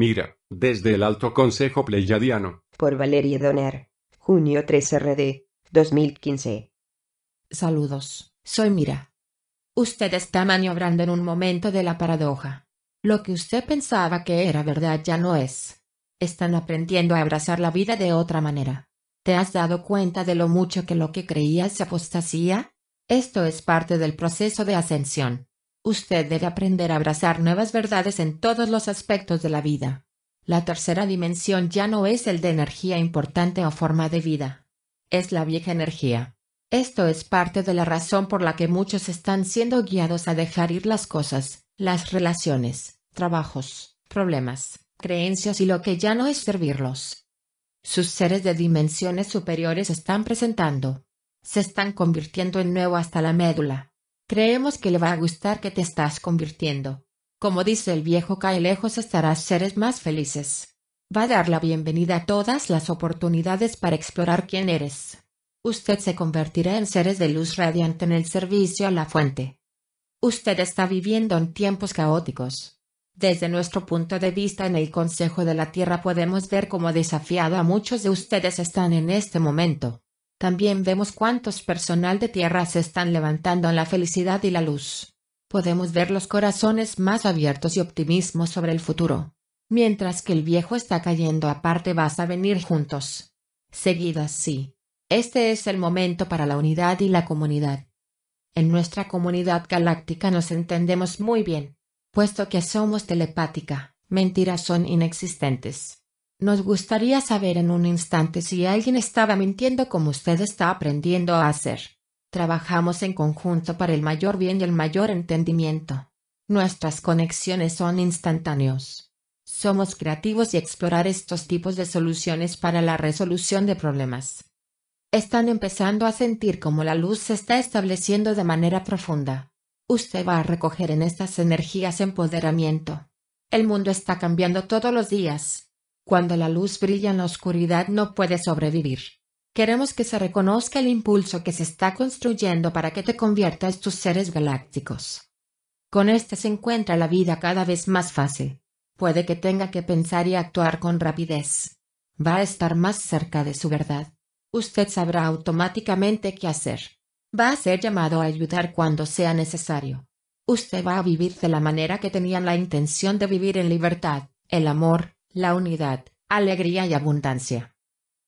Mira, desde el Alto Consejo Pleiadiano. Por Valeria Donner. Junio 3 RD. 2015. Saludos. Soy Mira. Usted está maniobrando en un momento de la paradoja. Lo que usted pensaba que era verdad ya no es. Están aprendiendo a abrazar la vida de otra manera. ¿Te has dado cuenta de lo mucho que lo que creías se apostasía? Esto es parte del proceso de ascensión. Usted debe aprender a abrazar nuevas verdades en todos los aspectos de la vida. La tercera dimensión ya no es el de energía importante o forma de vida. Es la vieja energía. Esto es parte de la razón por la que muchos están siendo guiados a dejar ir las cosas, las relaciones, trabajos, problemas, creencias y lo que ya no es servirlos. Sus seres de dimensiones superiores están presentando. Se están convirtiendo en nuevo hasta la médula. Creemos que le va a gustar que te estás convirtiendo. Como dice el viejo cae lejos estarás seres más felices. Va a dar la bienvenida a todas las oportunidades para explorar quién eres. Usted se convertirá en seres de luz radiante en el servicio a la fuente. Usted está viviendo en tiempos caóticos. Desde nuestro punto de vista en el Consejo de la Tierra podemos ver cómo desafiado a muchos de ustedes están en este momento. También vemos cuántos personal de tierra se están levantando en la felicidad y la luz. Podemos ver los corazones más abiertos y optimismo sobre el futuro. Mientras que el viejo está cayendo aparte vas a venir juntos. Seguido sí. Este es el momento para la unidad y la comunidad. En nuestra comunidad galáctica nos entendemos muy bien, puesto que somos telepática, mentiras son inexistentes. Nos gustaría saber en un instante si alguien estaba mintiendo como usted está aprendiendo a hacer. Trabajamos en conjunto para el mayor bien y el mayor entendimiento. Nuestras conexiones son instantáneos. Somos creativos y explorar estos tipos de soluciones para la resolución de problemas. Están empezando a sentir como la luz se está estableciendo de manera profunda. Usted va a recoger en estas energías empoderamiento. El mundo está cambiando todos los días cuando la luz brilla en la oscuridad no puede sobrevivir. Queremos que se reconozca el impulso que se está construyendo para que te conviertas tus seres galácticos. Con este se encuentra la vida cada vez más fácil. Puede que tenga que pensar y actuar con rapidez. Va a estar más cerca de su verdad. Usted sabrá automáticamente qué hacer. Va a ser llamado a ayudar cuando sea necesario. Usted va a vivir de la manera que tenían la intención de vivir en libertad, el amor, la unidad, alegría y abundancia.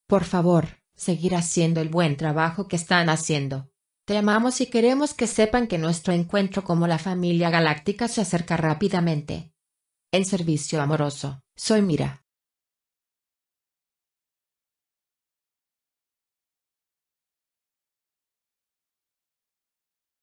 Por favor, seguir haciendo el buen trabajo que están haciendo. Te amamos y queremos que sepan que nuestro encuentro como la familia galáctica se acerca rápidamente. En servicio amoroso, soy Mira.